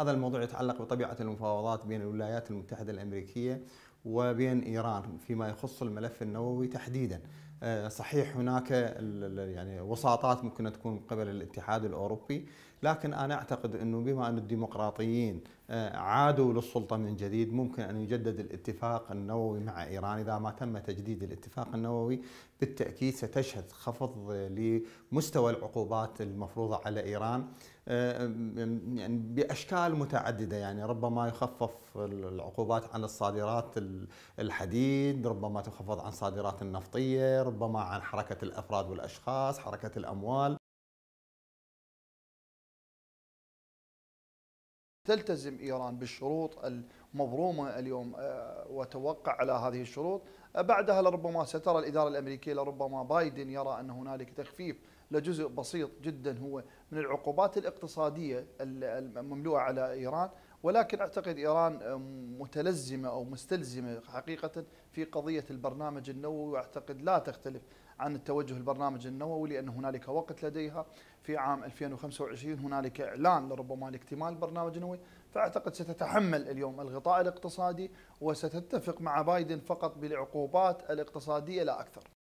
هذا الموضوع يتعلق بطبيعة المفاوضات بين الولايات المتحدة الأمريكية وبين إيران فيما يخص الملف النووي تحديدا آه، صحيح هناك يعني وساطات ممكن تكون من قبل الاتحاد الأوروبي لكن أنا أعتقد أنه بما أن الديمقراطيين عادوا للسلطة من جديد ممكن أن يجدد الاتفاق النووي مع إيران إذا ما تم تجديد الاتفاق النووي بالتأكيد ستشهد خفض لمستوى العقوبات المفروضة على إيران آه، يعني باشكال متعدده يعني ربما يخفف العقوبات عن الصادرات الحديد، ربما تخفض عن صادرات النفطيه، ربما عن حركه الافراد والاشخاص، حركه الاموال، تلتزم إيران بالشروط المبرومة اليوم آه، وتوقع على هذه الشروط آه، بعدها لربما سترى الإدارة الأمريكية لربما بايدن يرى أن هنالك تخفيف لجزء بسيط جدا هو من العقوبات الاقتصادية المملوءة على إيران ولكن أعتقد إيران آه، متلزمة أو مستلزمة حقيقة في قضية البرنامج النووي وأعتقد لا تختلف عن التوجه للبرنامج النووي لأن هنالك وقت لديها في عام 2025 هنالك إعلان لربما لاكتمال برنامج نووي فأعتقد ستتحمل اليوم الغطاء الاقتصادي وستتفق مع بايدن فقط بالعقوبات الاقتصادية لا أكثر